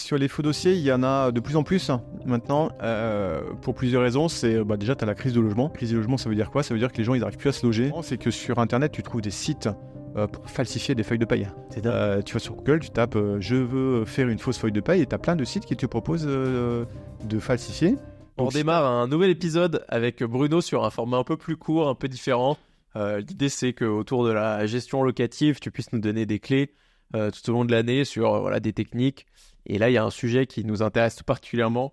Sur les faux dossiers, il y en a de plus en plus hein, maintenant, euh, pour plusieurs raisons. C'est euh, bah, déjà, tu as la crise de logement. crise du logement, ça veut dire quoi Ça veut dire que les gens, ils n'arrivent plus à se loger. C'est que sur Internet, tu trouves des sites euh, pour falsifier des feuilles de paille. tu vas sur Google, tu tapes je veux faire une fausse feuille de paille et tu as plein de sites qui te proposent de falsifier. On démarre un nouvel épisode avec Bruno sur un format un peu plus court, un peu différent. L'idée, c'est qu'autour de la gestion locative, tu puisses nous donner des clés tout au long de l'année sur voilà, des techniques, et là, il y a un sujet qui nous intéresse tout particulièrement,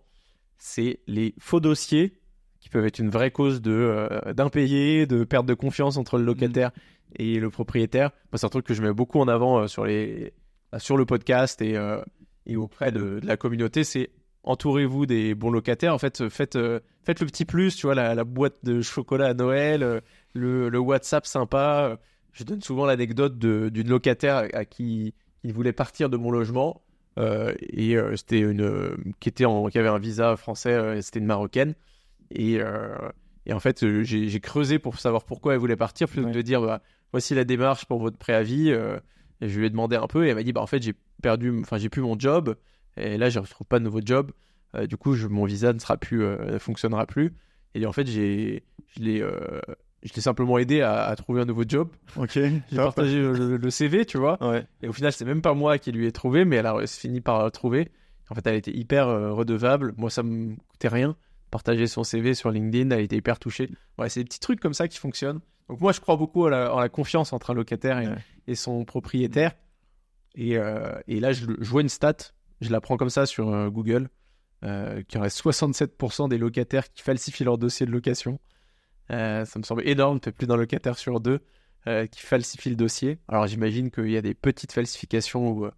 c'est les faux dossiers qui peuvent être une vraie cause de euh, d'impayés, de perte de confiance entre le mm. locataire et le propriétaire. c'est un truc que je mets beaucoup en avant euh, sur les bah, sur le podcast et, euh, et auprès de, la communauté. C'est entourez-vous des bons locataires. En fait, faites faites le petit plus, tu vois, la, boîte de chocolat à Noël, le, le WhatsApp sympa. Je donne souvent l'anecdote d'une locataire à qui il voulait partir de mon logement euh, et euh, c'était une euh, qui était en, qui avait un visa français, c'était une marocaine et en fait, j'ai creusé pour savoir pourquoi elle voulait partir, plutôt que de dire bah, voici la démarche pour votre préavis. je lui ai demandé un peu et elle m'a dit bah, en fait, j'ai perdu, enfin, j'ai plus mon job et là, je ne retrouve pas de nouveau job. du coup, mon visa ne sera plus, fonctionnera plus. Et en fait, j'ai, je l'ai, je l'ai simplement aidé à, trouver un nouveau job. Ok. J'ai partagé euh, le, CV, tu vois. Et au final, c'est même pas moi qui lui ai trouvé, mais elle a fini par le euh, trouver. En fait, elle était hyper euh, redevable. Moi, ça me coûtait rien. Partager son CV sur LinkedIn, elle était hyper touchée. Ouais, c'est des petits trucs comme ça qui fonctionnent. Donc moi, je crois beaucoup en la, confiance entre un locataire et, son propriétaire. Et, là, je, je, vois une stat, je la prends comme ça sur Google, qu'il y aurait 67% des locataires qui falsifient leur dossier de location. Euh, ça me semble énorme, n'es plus d'un locataire sur deux euh, qui falsifie le dossier. Alors j'imagine qu'il y a des petites falsifications où, euh,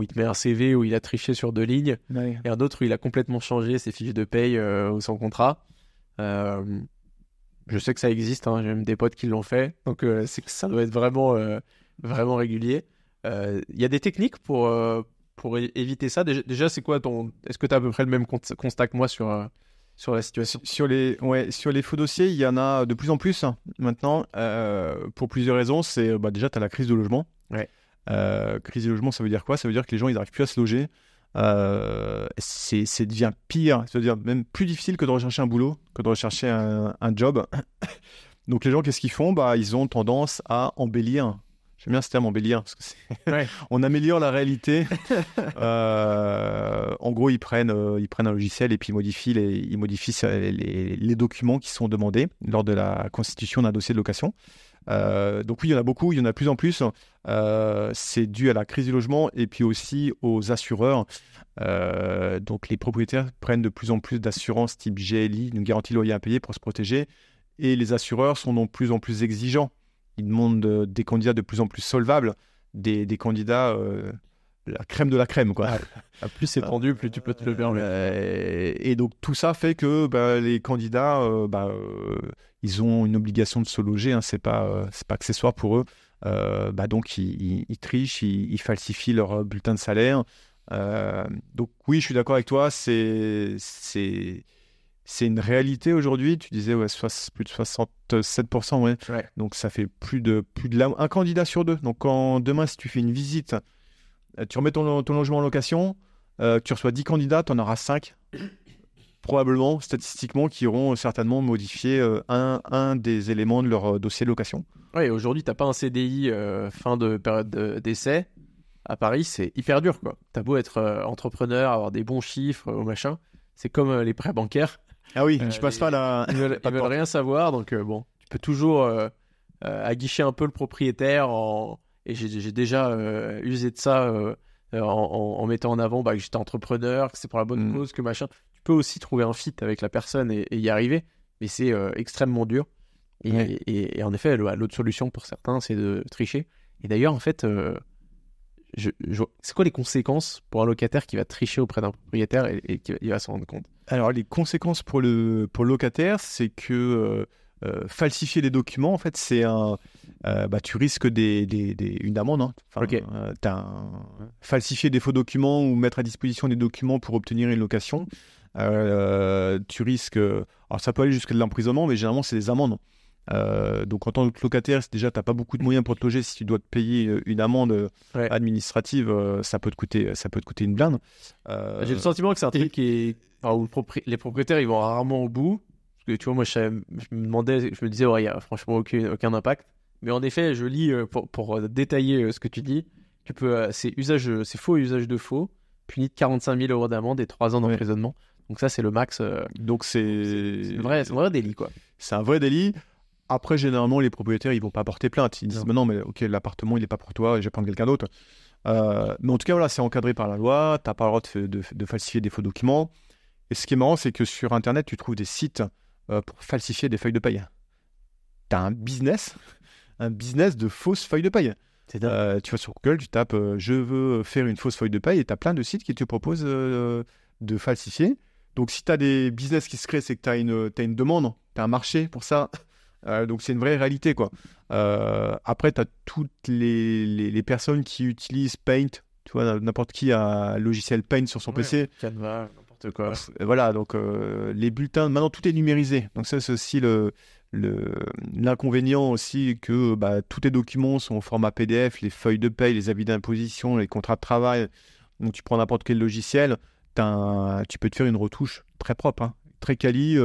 il te met un CV où il a triché sur deux lignes, et un autre où il a complètement changé ses fiches de paye ou son contrat. je sais que ça existe, hein, j'ai même des potes qui l'ont fait, donc c'est que ça doit être vraiment, vraiment régulier. Il y a des techniques pour, pour éviter ça. Déjà, c'est quoi ton... Est-ce que tu as à peu près le même constat que moi sur sur la situation. Sur les, ouais, sur les faux dossiers, il y en a de plus en plus hein, maintenant, euh, pour plusieurs raisons. C'est bah, déjà, tu as la crise de logement. Euh, crise du logement, ça veut dire quoi Ça veut dire que les gens, ils n'arrivent plus à se loger. Euh, c'est, devient pire, cest veut dire même plus difficile que de rechercher un boulot, que de rechercher un, un job. Donc les gens, qu'est-ce qu'ils font bah, Ils ont tendance à embellir J'aime bien ce terme embellir, parce on améliore la réalité. Euh, en gros, ils prennent, euh, ils prennent un logiciel et puis ils modifient, les, ils euh, les, documents qui sont demandés lors de la constitution d'un dossier de location. donc oui, il y en a beaucoup, il y en a de plus en plus. c'est dû à la crise du logement et puis aussi aux assureurs. donc les propriétaires prennent de plus en plus d'assurances type GLI, une garantie loyer à payer pour se protéger. Et les assureurs sont de plus en plus exigeants ils demandent des candidats de plus en plus solvables, des, candidats euh, la crème de la crème. Quoi. Ah, plus c'est tendu, ah. plus tu peux te lever en euh, Et donc tout ça fait que bah, les candidats, euh, bah, ils ont une obligation de se loger, hein, c'est pas, c'est pas accessoire pour eux. Bah, donc ils, trichent, ils, ils, falsifient leur bulletin de salaire. donc oui, je suis d'accord avec toi, c'est, c'est une réalité aujourd'hui. Tu disais ouais, plus de 67%. Ouais. Donc ça fait plus de, plus de un candidat sur deux. Donc quand demain, si tu fais une visite, euh, tu remets ton, ton logement en location, euh, tu reçois 10 candidats, tu en auras 5, probablement, statistiquement, qui auront euh, certainement modifié un, des éléments de leur dossier de location. Oui, aujourd'hui, tu n'as pas un CDI fin de période d'essai. À Paris, c'est hyper dur. Tu as beau être entrepreneur, avoir des bons chiffres, au machin. C'est comme les prêts bancaires ah oui, euh, tu passes pas la. Ils veulent, rien savoir, donc euh, bon, tu peux toujours euh, aguicher un peu le propriétaire Et j'ai déjà usé de ça. En, mettant en avant bah, que j'étais entrepreneur, que c'est pour la bonne mm. cause, que machin. Tu peux aussi trouver un fit avec la personne et, y arriver, mais c'est extrêmement dur. Et, en effet, l'autre solution pour certains, c'est de tricher. Et d'ailleurs, en fait, c'est quoi les conséquences pour un locataire qui va tricher auprès d'un propriétaire et, qui va, s'en rendre compte Alors, les conséquences pour le, pour locataire, c'est que euh, euh, falsifier les documents, en fait, c'est un. Euh, bah, tu risques des, des, une amende. Hein. Falsifier des faux documents ou mettre à disposition des documents pour obtenir une location, tu risques. Alors, ça peut aller jusqu'à de l'emprisonnement, mais généralement, c'est des amendes. Euh, donc en tant que locataire, déjà, tu pas beaucoup de moyens pour te loger. Si tu dois te payer euh, une amende euh, administrative, ça, peut te coûter, ça peut te coûter une blinde. Bah, j'ai le sentiment que c'est un truc qui où les propriétaires, ils vont rarement au bout. Parce que tu vois, moi, je, me demandais, je me disais, ouais, il n'y a franchement aucun, impact. Mais en effet, je lis, pour, détailler ce que tu dis, tu peux, c'est, usage, c'est faux usage de faux, puni de 45 000 euros d'amende et 3 ans d'emprisonnement. Donc ça, c'est le max. Donc c'est... C'est, vrai, c'est un vrai délit, quoi. C'est un vrai délit. Après, généralement, les propriétaires, ils vont pas porter plainte. Ils disent, non. mais non, mais ok, l'appartement, il n'est pas pour toi, je vais prendre quelqu'un d'autre. Euh, mais en tout cas, voilà, c'est encadré par la loi, tu n'as pas le droit de, falsifier des faux documents. Et ce qui est marrant, c'est que sur Internet, tu trouves des sites euh, pour falsifier des feuilles de paille Tu as un business, un business de fausses feuilles de paille euh, tu vas sur Google, tu tapes je veux faire une fausse feuille de paille et tu as plein de sites qui te proposent de falsifier. Donc, si tu as des business qui se créent, c'est que tu as, as, une demande, tu as un marché pour ça. Euh, donc c'est une vraie réalité quoi. Euh, après tu as toutes les, les, personnes qui utilisent Paint, tu vois n'importe qui a un logiciel Paint sur son PC. Canva, n'importe quoi. Voilà donc euh, les bulletins maintenant tout est numérisé. Donc ça c'est aussi le l'inconvénient aussi que bah, tous tes documents sont au format PDF, les feuilles de paye, les avis d'imposition, les contrats de travail. Donc tu prends n'importe quel logiciel, tu peux te faire une retouche très propre, hein. très quali.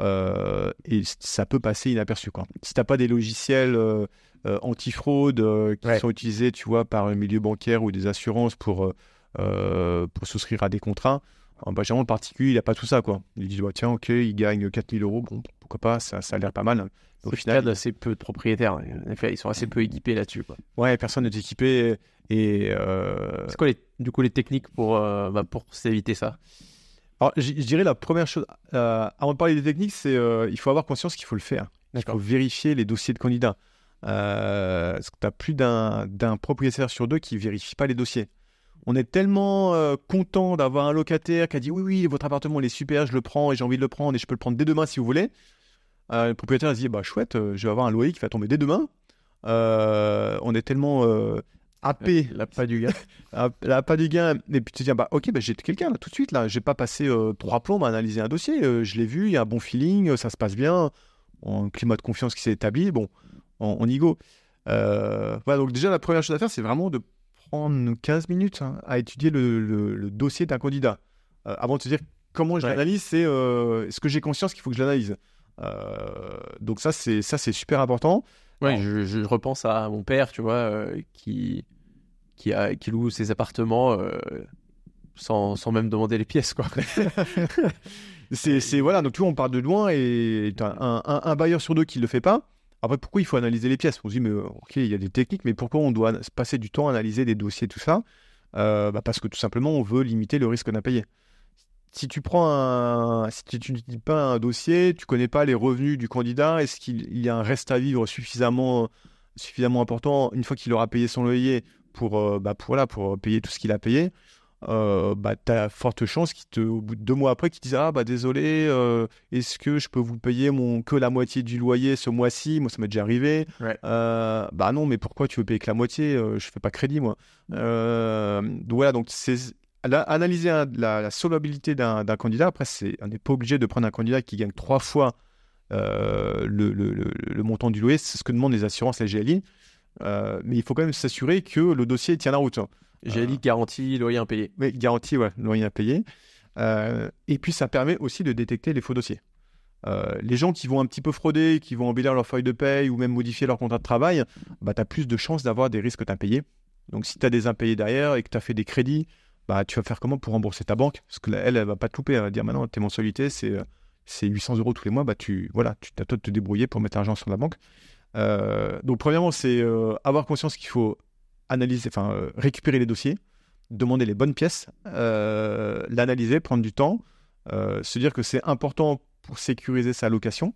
Euh, et ça peut passer inaperçu. Quoi. Si n'as pas des logiciels euh, euh fraude euh, qui sont utilisés, tu vois, par le milieu bancaire ou des assurances pour, pour souscrire à des contrats, en bah, généralement, le particulier, il n'a pas tout ça. Quoi. Il dit, bah, tiens, ok, il gagne 4000 euros, bon, pourquoi pas, ça, a l'air pas mal. Au final, il assez peu de propriétaires. En effet, ils sont assez peu équipés là-dessus. Ouais, personne n'est équipé. Et, C'est quoi, les, du coup, les techniques pour, bah, pour s'éviter ça alors, je dirais la première chose, euh, avant de parler des techniques, c'est qu'il euh, il faut avoir conscience qu'il faut le faire. Il faut vérifier les dossiers de candidats. Euh, parce que tu as plus d'un propriétaire sur deux qui ne vérifie pas les dossiers. On est tellement euh, content d'avoir un locataire qui a dit oui, oui, votre appartement, il est super, je le prends et j'ai envie de le prendre et je peux le prendre dès demain si vous voulez. le propriétaire a dit bah, chouette, je vais avoir un loyer qui va tomber dès demain. on est tellement Ap, ah, la pas du gain ah, la pas du gain et puis tu te dis ah, bah ok bah, j'ai quelqu'un là tout de suite là j'ai pas passé euh, trois plombes à analyser un dossier euh, je l'ai vu il y a un bon feeling euh, ça se passe bien un climat de confiance qui s'est établi bon on, y go voilà donc déjà la première chose à faire c'est vraiment de prendre 15 minutes hein, à étudier le, dossier d'un candidat avant de se dire comment je l'analyse c'est ce que j'ai conscience qu'il faut que je l'analyse donc ça c'est super important Ouais, je, repense à mon père, tu vois, euh, qui, qui, a, qui loue ses appartements euh, sans, sans, même demander les pièces, quoi. c'est, voilà, donc tu on part de loin et un, un, bailleur sur deux qui ne le fait pas. Après, pourquoi il faut analyser les pièces On se dit, mais ok, il y a des techniques, mais pourquoi on doit passer du temps à analyser des dossiers, tout ça euh, bah Parce que tout simplement, on veut limiter le risque d'impayé si tu prends un, si tu, ne dis pas un dossier, tu connais pas les revenus du candidat, est-ce qu'il y a un reste à vivre suffisamment, suffisamment important une fois qu'il aura payé son loyer pour, euh, bah, pour, là, pour payer tout ce qu'il a payé euh, bah, tu as forte chance qu'au bout de deux mois après, qu'ils dise Ah, bah désolé, euh, est-ce que je peux vous payer mon, que la moitié du loyer ce mois-ci Moi, ça m'est déjà arrivé. bah non, mais pourquoi tu veux payer que la moitié Je fais pas crédit, moi. donc voilà, donc c'est analyser hein, la, la, solvabilité d'un candidat, après, c'est on n'est pas obligé de prendre un candidat qui gagne trois fois euh, le, montant du loyer, c'est ce que demandent les assurances, les GLI. Euh, mais il faut quand même s'assurer que le dossier tient la route. GLI euh, garantie loyer impayé. Oui, garantie, ouais, loyer impayé. et puis ça permet aussi de détecter les faux dossiers. les gens qui vont un petit peu frauder, qui vont embellir leur feuille de paye ou même modifier leur contrat de travail, bah, tu as plus de chances d'avoir des risques d'impayés. Donc si tu as des impayés derrière et que tu as fait des crédits, bah, tu vas faire comment pour rembourser ta banque Parce qu'elle, elle, elle va pas te louper. Elle va dire maintenant, tes mensualités, c'est, 800 euh, euros tous les mois. Bah, tu, voilà, tu as toi de te débrouiller pour mettre l'argent sur la banque. Euh, donc, premièrement, c'est euh, avoir conscience qu'il faut analyser, enfin, récupérer les dossiers, demander les bonnes pièces, l'analyser, prendre du temps, se dire que c'est important pour sécuriser sa location.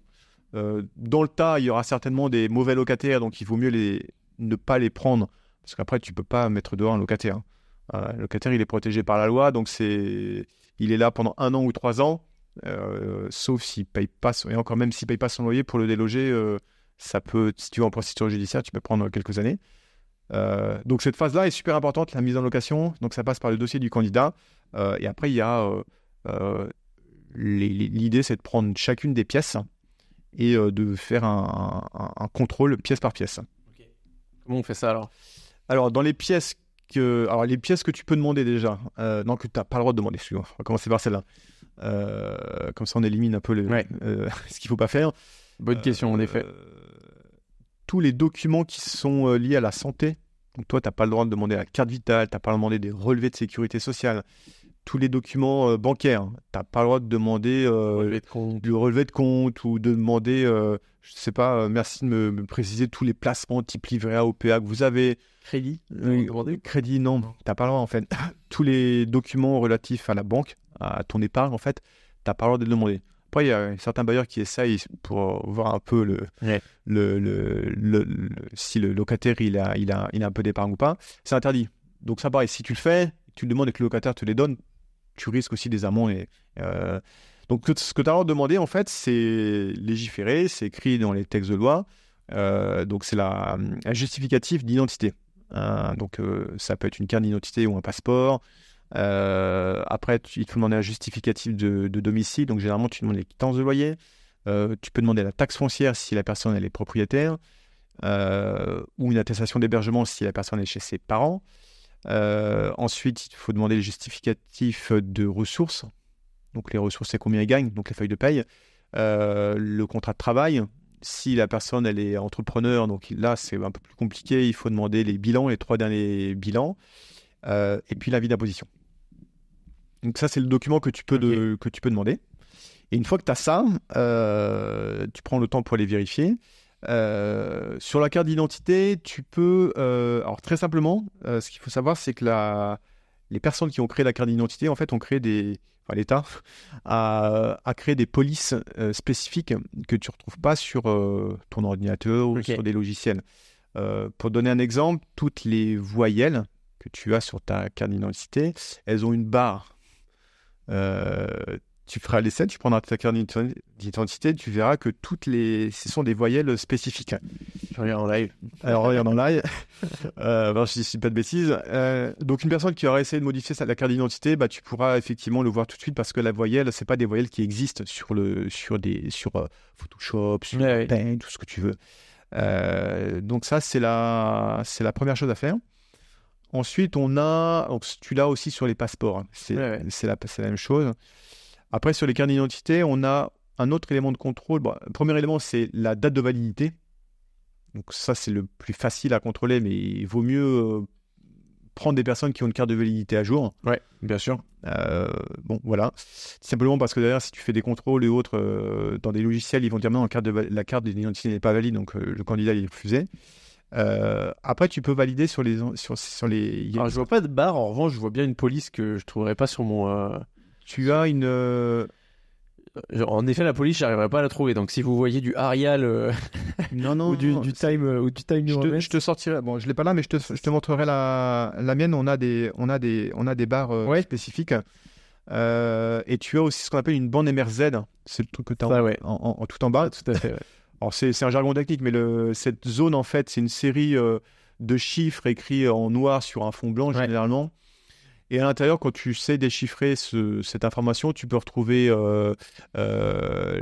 dans le tas, il y aura certainement des mauvais locataires, donc il vaut mieux les, ne pas les prendre, parce qu'après, tu peux pas mettre dehors un locataire. Euh, le locataire, il est protégé par la loi, donc c'est, il est là pendant un an ou trois ans, euh, sauf s'il paye pas, et encore même s'il paye pas son loyer pour le déloger, euh, ça peut, si tu vas en procédure judiciaire, tu peux prendre quelques années. donc cette phase-là est super importante, la mise en location. Donc ça passe par le dossier du candidat. et après, il y a l'idée, c'est de prendre chacune des pièces et de faire un, contrôle pièce par pièce. Comment on fait ça alors Alors dans les pièces alors, les pièces que tu peux demander déjà, euh, non, que tu n'as pas le droit de demander, on va commencer par celle-là. Euh, comme ça, on élimine un peu le, euh, ce qu'il ne faut pas faire. Bonne question, en euh, effet. tous les documents qui sont liés à la santé, donc toi, tu n'as pas le droit de demander la carte vitale, tu n'as pas le droit de demander des relevés de sécurité sociale, tous les documents euh, bancaires. Tu n'as pas le droit de demander euh, du relevé de compte ou de demander, euh, je sais pas, merci de me, préciser tous les placements type livret A, OPA que vous avez. Crédit Crédit, non. non. Tu n'as pas le droit, en fait. tous les documents relatifs à la banque, à ton épargne, en fait, tu n'as pas le droit de demander. Après, il y a certains bailleurs qui essayent pour voir un peu le, le, le, si le locataire il a, il a, il a un peu d'épargne ou pas. C'est interdit. Donc ça pareil, si tu le fais, tu le demandes et que le locataire te les donne, tu risques aussi des amendes. Et, euh, donc, ce que tu as demandé, en fait, c'est légiférer, c'est écrit dans les textes de loi. Euh, donc, c'est la, un justificatif d'identité. Hein. donc, euh, ça peut être une carte d'identité ou un passeport. après, il faut demander un justificatif de, domicile. Donc, généralement, tu demandes les quittances de loyer. tu peux demander la taxe foncière si la personne elle est propriétaire. ou une attestation d'hébergement si la personne est chez ses parents. Euh, ensuite, il faut demander les justificatifs de ressources. Donc les ressources, c'est combien ils gagnent donc les feuilles de paye. Euh, le contrat de travail. Si la personne elle est entrepreneur, donc là c'est un peu plus compliqué, il faut demander les bilans, les trois derniers bilans, euh, et puis l'avis d'imposition. Donc ça c'est le document que tu peux, que tu peux demander. Et une fois que tu as ça, tu prends le temps pour les vérifier. Euh, sur la carte d'identité, tu peux. Euh, alors, très simplement, euh, ce qu'il faut savoir, c'est que la, les personnes qui ont créé la carte d'identité, en fait, ont créé des. Enfin, l'État a, a créé des polices spécifiques que tu ne retrouves pas sur ton ordinateur ou sur des logiciels. pour donner un exemple, toutes les voyelles que tu as sur ta carte d'identité, elles ont une barre tu feras l'essai, tu prendras ta carte d'identité, tu verras que toutes les, ce sont des voyelles spécifiques. Je reviens en live. Alors, regarde en live. Euh, ben, je ne dis pas de bêtises. Euh, donc, une personne qui aura essayé de modifier sa, la carte d'identité, bah, tu pourras effectivement le voir tout de suite parce que la voyelle, c'est pas des voyelles qui existent sur le, sur des, sur euh, Photoshop, sur Paint, tout ce que tu veux. donc ça, c'est la, c'est la première chose à faire. Ensuite, on a, tu l'as aussi sur les passeports. Hein. C'est, la, même chose. Après, sur les cartes d'identité, on a un autre élément de contrôle. le premier élément, c'est la date de validité. Donc ça, c'est le plus facile à contrôler, mais il vaut mieux euh, prendre des personnes qui ont une carte de validité à jour. Ouais, bien sûr. Euh, bon, voilà. Simplement parce que derrière, si tu fais des contrôles et autres euh, dans des logiciels, ils vont dire non, la carte, d'identité n'est pas valide, donc le candidat est refusé. après, tu peux valider sur les sur, sur les. je vois pas de barre. En revanche, je vois bien une police que je ne trouverais pas sur mon tu as une. Euh, en effet, la police, j'arriverai pas à la trouver. Donc, si vous voyez du Arial euh, Non, non, euh, ou du, time ou Je te, je te sortirai. Bon, je l'ai pas là, mais je te, montrerai la, la mienne. On a des, on a des, on a des barres spécifiques. et tu as aussi ce qu'on appelle une bande MRZ. C'est le truc que tu as ah en, tout en bas. c'est c'est un jargon technique, mais le, cette zone en fait, c'est une série de chiffres écrits en noir sur un fond blanc généralement, et à l'intérieur, quand tu sais déchiffrer cette information, tu peux retrouver euh, euh,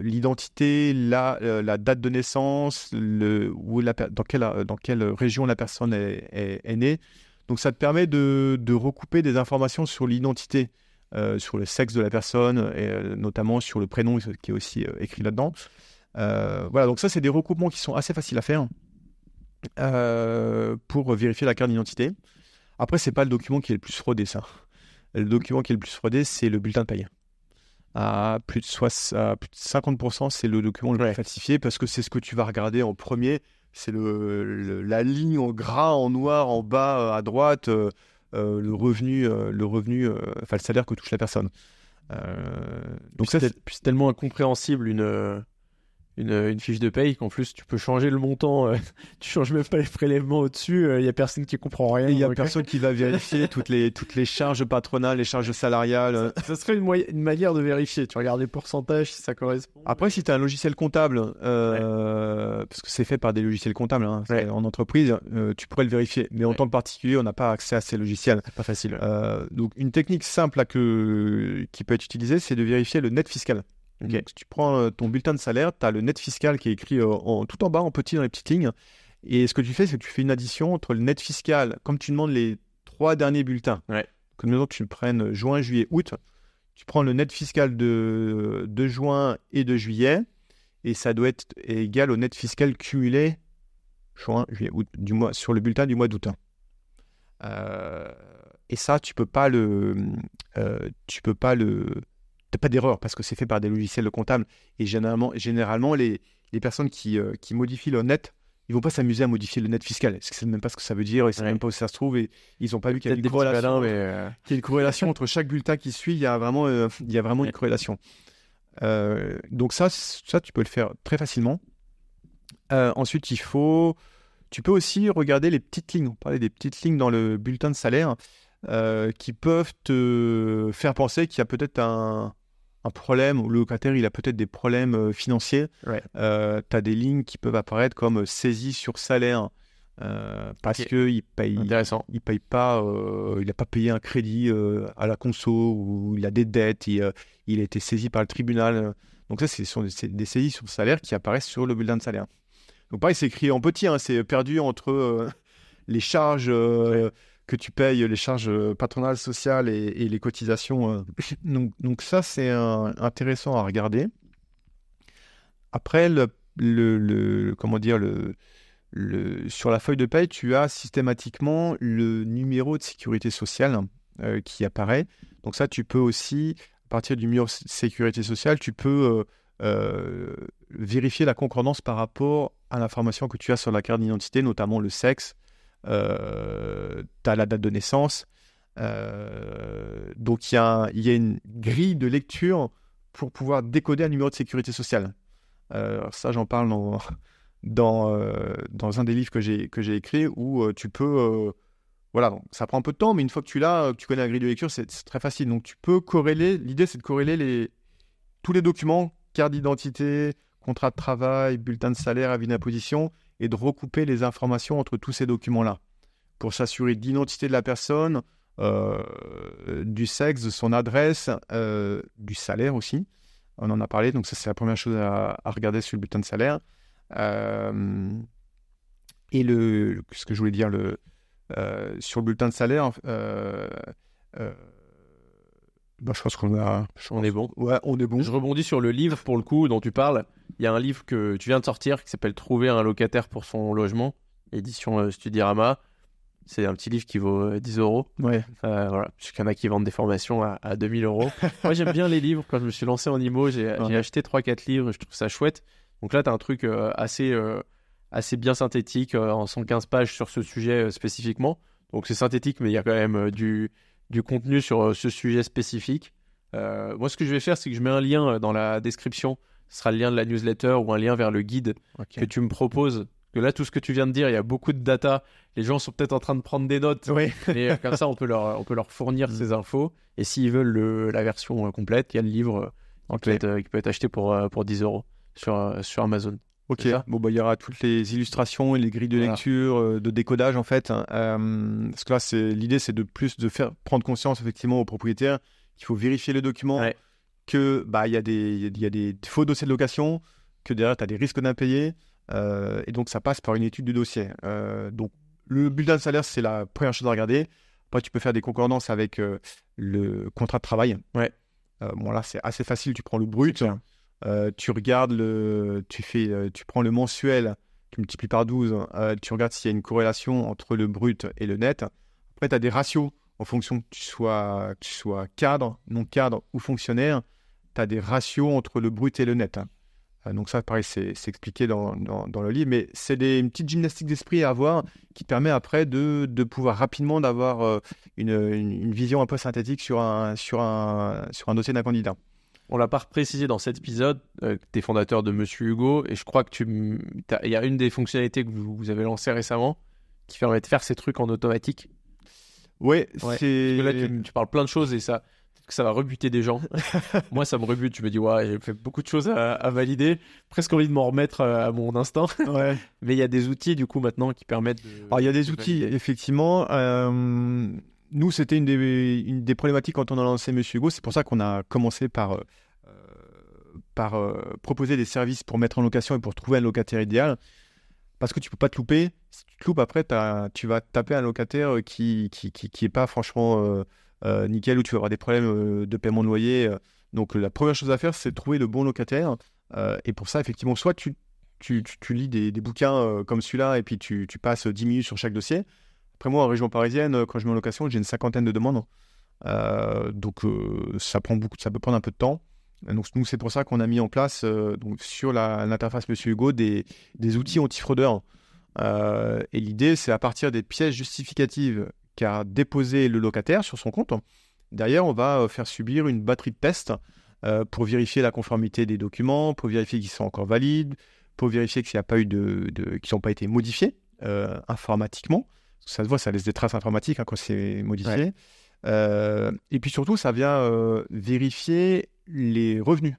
l'identité, euh, la, date de naissance, où la, dans, quelle, dans quelle région la personne est, née. Donc ça te permet de, recouper des informations sur l'identité. sur le sexe de la personne, et notamment sur le prénom qui est aussi écrit là-dedans. voilà, donc ça, c'est des recoupements qui sont assez faciles à faire pour vérifier la carte d'identité. Après, c'est pas le document qui est le plus fraudé, ça. Le document qui est le plus fraudé, c'est le bulletin de paye. À plus de, 50%, c'est le document le falsifié parce que c'est ce que tu vas regarder en premier. C'est le, la ligne en gras, en noir, en bas, euh, à droite, euh, euh, le revenu, le revenu, enfin le salaire que touche la personne. donc c'est tellement incompréhensible une euh, une, fiche de paye qu'en plus tu peux changer le montant, euh, tu changes même pas les prélèvements au-dessus, il euh, y a personne qui comprend rien. Il y a personne qui va vérifier toutes les toutes les charges patronales, les charges salariales. Ça, serait une, une, manière de vérifier. Tu regardes les pourcentages si ça correspond. Après, si tu as un logiciel comptable, parce que c'est fait par des logiciels comptables hein, en entreprise, tu pourrais le vérifier. Mais en tant que particulier, on n'a pas accès à ces logiciels. C'est pas facile. donc une technique simple que qui peut être utilisée, c'est de vérifier le net fiscal tu prends euh, ton bulletin de salaire, tu as le net fiscal qui est écrit euh, tout en bas, en petit, dans les petites lignes. Et ce que tu fais, c'est que tu fais une addition entre le net fiscal, comme tu demandes les trois derniers bulletins. Ouais. Comme que tu prennes juin, juillet, août. Tu prends le net fiscal de, juin et de juillet, et ça doit être égal au net fiscal cumulé juin, juillet, août, du mois, sur le bulletin du mois d'août. Euh, et ça, tu peux pas le, tu peux pas le, de pas d'erreur parce que c'est fait par des logiciels de comptables. Et généralement, généralement les, les personnes qui, euh, qui, modifient le net, ils vont pas s'amuser à modifier le net fiscal. Parce qu'ils ne même pas ce que ça veut dire, ils ne savent même pas où ça se trouve et ils n'ont pas vu qu'il y, a corrélation, mais euh. y a une corrélation entre chaque bulletin qui suit. Il y a vraiment, euh, il y a vraiment une corrélation. donc ça, ça, tu peux le faire très facilement. ensuite, il faut... Tu peux aussi regarder les petites lignes. On parlait des petites lignes dans le bulletin de salaire qui peuvent te faire penser qu'il y a peut-être un, un problème, où le locataire il a peut-être des problèmes euh, financiers, euh, tu as des lignes qui peuvent apparaître comme euh, saisie sur salaire. parce qu'il que il paye, Intéressant. il paye pas, il n'a pas payé un crédit à la conso ou il a des dettes, il, il a été saisi par le tribunal. Donc ça, c'est des, des saisies sur salaire qui apparaissent sur le bulletin de salaire. Donc pareil, c'est écrit en petit, hein, c'est perdu entre les charges que tu payes les charges euh, patronales, sociales et, les cotisations. Euh. donc, ça, c'est intéressant à regarder. Après, le, le, comment dire, le, le, sur la feuille de paie, tu as systématiquement le numéro de sécurité sociale euh, qui apparaît. Donc ça, tu peux aussi, à partir du numéro de sécurité sociale, tu peux vérifier la concordance par rapport à l'information que tu as sur la carte d'identité, notamment le sexe, euh, tu as la date de naissance. Euh, donc il y, a, une grille de lecture pour pouvoir décoder un numéro de sécurité sociale. Euh, ça, j'en parle dans, dans, un des livres que j'ai écrit où tu peux... voilà, ça prend un peu de temps, mais une fois que tu l'as, que tu connais la grille de lecture, c'est très facile. Donc tu peux corréler, l'idée c'est de corréler les, tous les documents, carte d'identité, contrat de travail, bulletin de salaire, avis d'imposition, et de recouper les informations entre tous ces documents-là pour s'assurer de l'identité de la personne, euh, du sexe, de son adresse, euh, du salaire aussi. On en a parlé, donc ça c'est la première chose à, regarder sur le bulletin de salaire. Euh, et le, ce que je voulais dire le, sur le bulletin de salaire, bah, je pense qu'on a. on est bon. Ouais, on est bon. Je rebondis sur le livre pour le coup dont tu parles. Il y a un livre que tu viens de sortir qui s'appelle Trouver un locataire pour son logement, édition euh, Studirama. C'est un petit livre qui vaut 10 euh, euros. Ouais. Euh, voilà. Parce qu'il y en a qui vendent des formations à, 2000 euros. Moi, j'aime bien les livres. Quand je me suis lancé en IMO, j'ai acheté 3-4 livres je trouve ça chouette. Donc là, tu as un truc assez, assez bien synthétique en 115 pages sur ce sujet spécifiquement. Donc c'est synthétique, mais il y a quand même du du contenu sur euh, ce sujet spécifique. Euh, moi, ce que je vais faire, c'est que je mets un lien euh, dans la description. Ce sera le lien de la newsletter ou un lien vers le guide que tu me proposes. Que là, tout ce que tu viens de dire, il y a beaucoup de data. Les gens sont peut-être en train de prendre des notes. Oui. mais comme ça, on peut leur, on peut leur fournir mm. ces infos. Et s'ils veulent la version complète, il y a le livre qui, peut être, qui, peut être, acheté pour, pour 10 euros sur, sur Amazon. Ok, bon, bah, il y aura toutes les illustrations et les grilles de lecture, euh, de décodage en fait. Hein. Euh, parce que là, c'est, l'idée, c'est de plus de faire prendre conscience effectivement aux propriétaires qu'il faut vérifier les documents, qu'il que bah il y, a des, a des faux dossiers de location, que derrière, tu as des risques d'impayés. Euh, et donc, ça passe par une étude du dossier. donc, le bulletin de salaire, c'est la première chose à regarder. Après, tu peux faire des concordances avec le contrat de travail. Ouais. bon, là, c'est assez facile, tu prends le brut. Euh, tu regardes le, tu fais, euh, tu prends le mensuel, tu multiplies par 12, hein, euh, tu regardes s'il y a une corrélation entre le brut et le net. Après, tu as des ratios en fonction que tu sois, que cadre, non cadre ou fonctionnaire. Tu as des ratios entre le brut et le net. Hein. Donc ça, pareil, c'est expliqué dans, le livre, mais c'est une petite gymnastique d'esprit à avoir qui permet après de, pouvoir rapidement d'avoir une, vision un peu synthétique sur un, sur sur un dossier d'un candidat on l'a pas précisé dans cet épisode, euh, tu es fondateur de Monsieur Hugo, et je crois que tu, il y a une des fonctionnalités que vous, avez lancée récemment qui permet de faire ces trucs en automatique. Oui. c'est. Là, tu, parles plein de choses et ça, ça va rebuter des gens. Moi, ça me rebute. Je me dis, ouais, j'ai fait beaucoup de choses à, valider. Presque envie de m'en remettre euh, à, mon instinct. Mais il y a des outils, du coup, maintenant, qui permettent. De... Alors, il y a des outils, effectivement. Euh, nous, c'était une des, une des problématiques quand on a lancé Monsieur Hugo. C'est pour ça qu'on a commencé par par euh, proposer des services pour mettre en location et pour trouver un locataire idéal. Parce que tu peux pas te louper. Si tu te loupes, après, tu vas taper un locataire euh, qui n'est qui, pas franchement euh, nickel ou tu vas avoir des problèmes de paiement de loyer. Donc, la première chose à faire, c'est trouver de bons locataires et pour ça, effectivement, soit tu, lis des, bouquins comme celui-là et puis tu, passes 10 minutes sur chaque dossier. Après, moi, en région parisienne, quand je mets en location, j'ai une cinquantaine de demandes. Hein. donc, ça, prend beaucoup, ça peut prendre un peu de temps. Donc, nous, c'est pour ça qu'on a mis en place euh, donc, sur l'interface Monsieur Hugo des, des outils anti-fraudeurs. Euh, et l'idée, c'est à partir des pièces justificatives qu'a déposé le locataire sur son compte, derrière, on va euh, faire subir une batterie de tests pour vérifier la conformité des documents, pour vérifier qu'ils sont encore valides, pour vérifier qu'ils pas eu de, de n'ont pas été modifiés informatiquement. Ça se voit, ça laisse des traces informatiques hein, quand c'est modifié. et puis surtout, ça vient vérifier les revenus.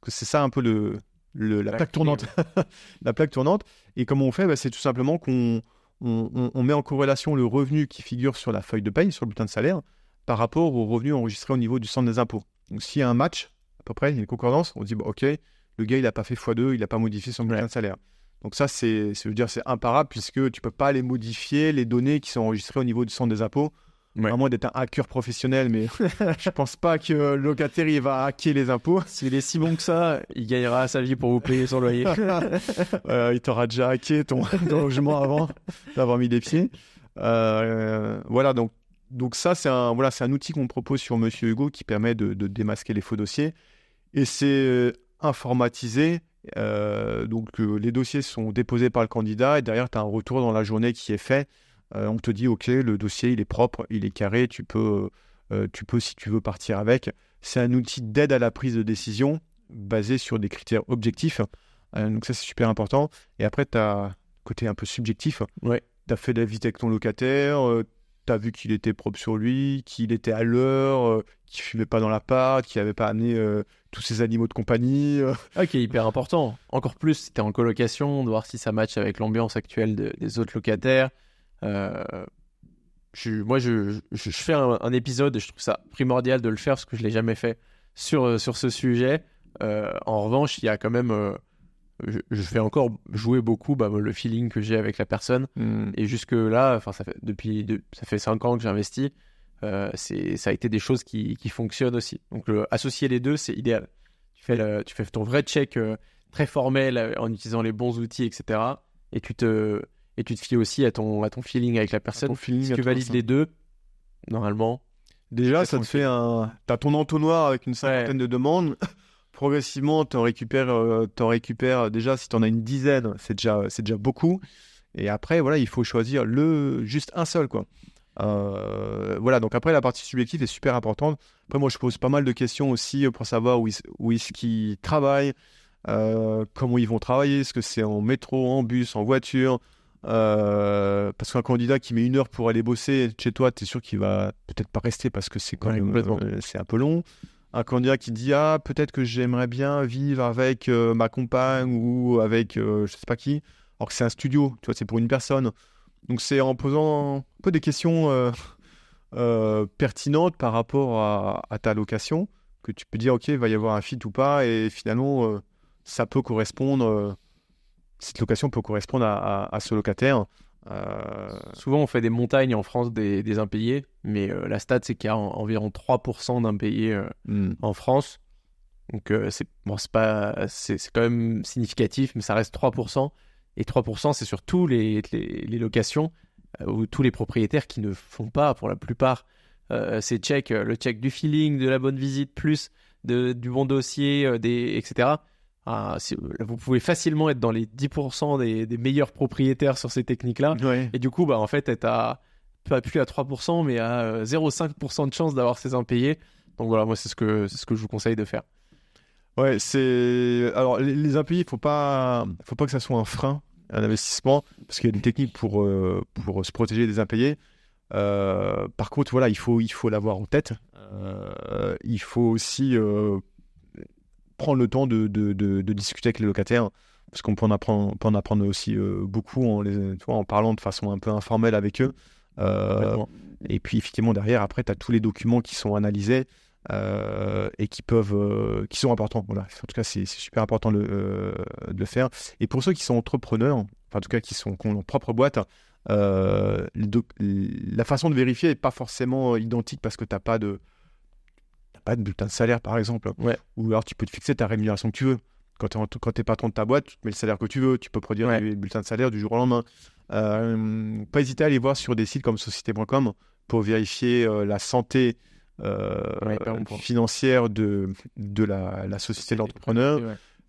Parce que c'est ça un peu le, la, plaque tournante. la plaque tournante. Et comment on fait bah, C'est tout simplement qu'on on, met en corrélation le revenu qui figure sur la feuille de paye, sur le bulletin de salaire, par rapport au revenu enregistré au niveau du centre des impôts. Donc s'il y a un match, à peu près, une concordance, on dit, bon, bah, ok, le gars, il n'a pas fait x2, il n'a pas modifié son bulletin de salaire. Donc ça, c'est, c'est, dire, c'est imparable puisque tu peux pas aller modifier, les données qui sont enregistrées au niveau du centre des impôts Ouais. À moins d'être un hacker professionnel, mais je pense pas que locataire va hacker les impôts. S'il est si bon que ça, il gagnera sa vie pour vous payer son loyer. Euh, il t'aura déjà hacké ton, logement avant d'avoir mis des pieds. Euh, voilà, donc, donc ça, c'est un, voilà, un outil qu'on propose sur Monsieur Hugo qui permet de, démasquer les faux dossiers. Et c'est euh, informatisé. donc les dossiers sont déposés par le candidat et derrière, tu as un retour dans la journée qui est fait. Euh, on te dit, OK, le dossier, il est propre, il est carré, tu peux, euh, euh, tu peux si tu veux, partir avec. C'est un outil d'aide à la prise de décision basé sur des critères objectifs. donc ça, c'est super important. Et après, tu as côté un peu subjectif. Ouais. Tu as fait de la visite avec ton locataire, tu as vu qu'il était propre sur lui, qu'il était à l'heure, qu'il fumait pas dans l'appart, qu'il n'avait pas amené tous ses animaux de compagnie. Ah, qui hyper important. Encore plus si tu es en colocation, de voir si ça match avec l'ambiance actuelle des autres locataires, euh, moi, je, fais un, épisode, et je trouve ça primordial de le faire parce que je ne l'ai jamais fait sur, euh, sur ce sujet. Euh, en revanche, il y a quand même. Je, fais encore jouer beaucoup bah, le feeling que j'ai avec la personne. Hmm. Et jusque-là, enfin, ça fait, depuis, ça fait 5 ans que j'investis, c'est, ça a été des choses qui, qui fonctionnent aussi. Donc, associer les deux, c'est idéal. Tu fais, tu fais ton vrai check très formel en utilisant les bons outils, etc. Et tu te, et tu te fies aussi à ton, à ton feeling avec la personne. Est-ce que tu valides les deux, normalement. Déjà, ça te fait un. as ton entonnoir avec une certaine de demandes. Progressivement, t'en récupères, euh, en récupères. Euh, déjà, si tu en as une dizaine, c'est déjà, c'est déjà beaucoup. Et après, voilà, il faut choisir le juste un seul, quoi. Euh, voilà, donc après la partie subjective est super importante. Après, moi je pose pas mal de questions aussi pour savoir où, où est-ce qu'ils travaillent, comment ils vont travailler, est-ce que c'est en métro, en bus, en voiture, euh, parce qu'un candidat qui met une heure pour aller bosser chez toi, tu es sûr qu'il va peut-être pas rester parce que c'est quand même euh, c'est un peu long. Un candidat qui dit ah peut-être que j'aimerais bien vivre avec euh, ma compagne ou avec je sais pas qui, alors que c'est un studio, tu vois, c'est pour une personne. Donc c'est en posant un peu des questions pertinentes par rapport à, à, ta location que tu peux dire ok il va y avoir un fit ou pas et finalement ça peut correspondre cette location peut correspondre à, ce locataire. Euh, Souvent, on fait des montagnes en France des, impayés, mais euh, la stat, c'est qu'il y a environ 3% d'impayés euh, hmm. en France. Donc, c'est pas c'est quand même significatif, mais ça reste 3%. Et 3%, c'est sur tous les, les, locations ou tous les propriétaires qui ne font pas, pour la plupart, ces checks, le check du feeling, de la bonne visite, plus de, du bon dossier, des, etc si, vous pouvez facilement être dans les 10% des, meilleurs propriétaires sur ces techniques-là. Et du coup, bah, en fait, être à, pas plus à 3%, mais à 0,5% euh, de chance d'avoir ces impayés. Donc voilà, moi, c'est ce que, c'est ce que je vous conseille de faire. Ouais, c'est. Alors, les, impayés, il pas... ne faut pas que ça soit un frein un investissement, parce qu'il y a une technique pour, euh, pour se protéger des impayés. Euh, par contre, voilà, il faut, il faut l'avoir en tête. il faut aussi prendre le temps de, discuter avec les locataires parce qu'on peut en apprendre, aussi euh, beaucoup en, en parlant de façon un peu informelle avec eux. Euh, et puis effectivement derrière, après, tu as tous les documents qui sont analysés euh, et qui peuvent, qui sont importants. Voilà. En tout cas, c'est super important de le faire. Et pour ceux qui sont entrepreneurs, en tout cas qui, sont, qui ont leur propre boîte, la façon de vérifier n'est pas forcément identique parce que tu n'as pas de un bulletin de salaire, par exemple. Ou alors, tu peux te fixer ta rémunération que tu veux. Quand tu es, patron de ta boîte, tu mets le salaire que tu veux. Tu peux produire ouais. des bulletins de salaire du jour au lendemain. Euh, pas hésiter à aller voir sur des sites comme société.com pour vérifier euh, la santé euh, financière de, de la, société de l'entrepreneur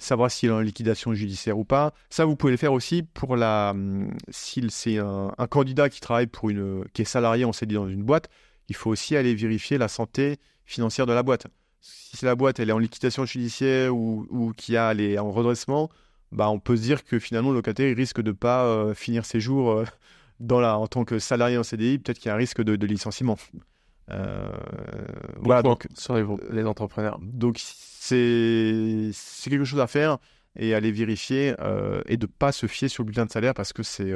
savoir s'il est en liquidation judiciaire ou pas. Ça, vous pouvez le faire aussi pour la. Hum, s'il c'est un, un, candidat qui travaille pour une, qui est salarié, on s'est dit dans une boîte, il faut aussi aller vérifier la santé financière de la boîte. Si la boîte elle est en liquidation judiciaire ou, ou qui a les en redressement, bah, on peut se dire que finalement le locataire il risque de pas euh, finir ses jours euh, dans la, en tant que salarié en CDI, peut-être qu'il y a un risque de, licenciement. Euh, voilà donc sur les, entrepreneurs. Donc c'est c'est quelque chose à faire et aller vérifier et de pas se fier sur le bulletin de salaire parce que c'est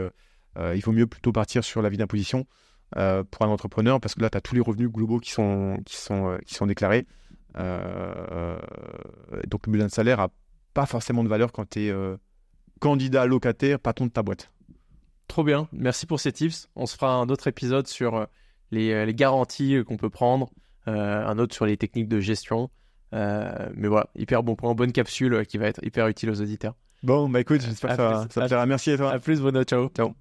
il vaut mieux plutôt partir sur l'avis d'imposition. Euh, pour un entrepreneur, parce que là, tu as tous les revenus globaux qui sont, qui sont, euh, qui sont déclarés. Euh, donc, le bilan de salaire n'a pas forcément de valeur quand tu es candidat locataire, patron de ta boîte. Trop bien, merci pour ces tips. On se fera un autre épisode sur les, garanties qu'on peut prendre, un autre sur les techniques de gestion. mais voilà, hyper bon point, bonne capsule qui va être hyper utile aux auditeurs. Bon, bah écoute, j'espère que ça, te Merci à toi. À plus, Bruno. Ciao. Ciao.